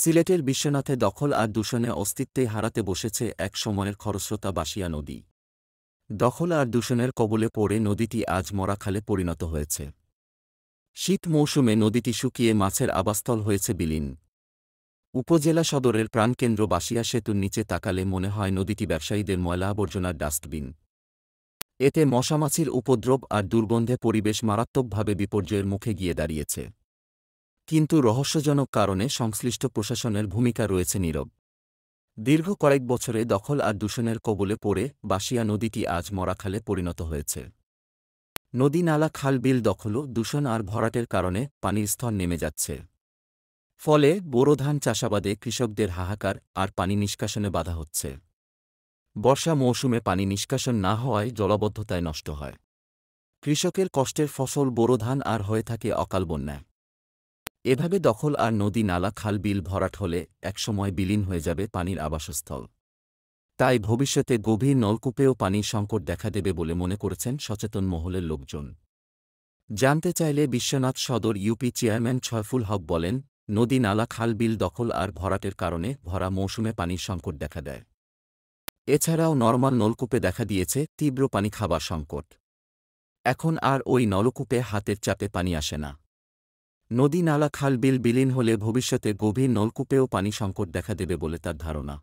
সিলেটের বিশ্বনাথে দখল আর দূষণে অস্তিত্বে হারাতে বসেছে এক সময়ের খরস্রোতা বাসিয়া নদী দখল আর দূষণের কবলে পড়ে নদীটি আজ মরাখালে পরিণত হয়েছে শীত মৌসুমে নদীটি শুকিয়ে মাছের আবাসস্থল হয়েছে বিলীন উপজেলা সদরের প্রাণকেন্দ্র বাসিয়া সেতুর নিচে তাকালে মনে হয় নদীটি ব্যবসায়ীদের ময়লা আবর্জনার ডাস্টবিন এতে মশামাছির উপদ্রব আর দুর্গন্ধে পরিবেশ মারাত্মকভাবে বিপর্যয়ের মুখে গিয়ে দাঁড়িয়েছে কিন্তু রহস্যজনক কারণে সংশ্লিষ্ট প্রশাসনের ভূমিকা রয়েছে নীরব দীর্ঘ কয়েক বছরে দখল আর দূষণের কবলে পড়ে বাসিয়া নদীটি আজ মরাখালে পরিণত হয়েছে নদী নালা বিল দখল দূষণ আর ভরাটের কারণে পানির স্তর নেমে যাচ্ছে ফলে বোরো ধান চাষাবাদে কৃষকদের হাহাকার আর পানি নিষ্কাশনে বাধা হচ্ছে বর্ষা মৌসুমে পানি নিষ্কাশন না হওয়ায় জলবদ্ধতায় নষ্ট হয় কৃষকের কষ্টের ফসল বোরো ধান আর হয়ে থাকে অকাল বন্যায় এভাবে দখল আর নদী নালা খাল বিল ভরাট হলে একসময় বিলীন হয়ে যাবে পানির আবাসস্থল তাই ভবিষ্যতে গভীর নলকূপেও পানির সংকট দেখা দেবে বলে মনে করেছেন সচেতন মহলের লোকজন জানতে চাইলে বিশ্বনাথ সদর ইউপি চেয়ারম্যান ছয়ফুল হক বলেন নদী নালা খাল বিল দখল আর ভরাটের কারণে ভরা মৌসুমে পানির সংকট দেখা দেয় এছাড়াও নর্মাল নলকূপে দেখা দিয়েছে তীব্র পানি খাবার সংকট এখন আর ওই নলকূপে হাতের চাপে পানি আসে না নদী নালা খাল বিল বিলীন হলে ভবিষ্যতে গভীর নলকূপেও পানি সংকট দেখা দেবে বলে তার ধারণা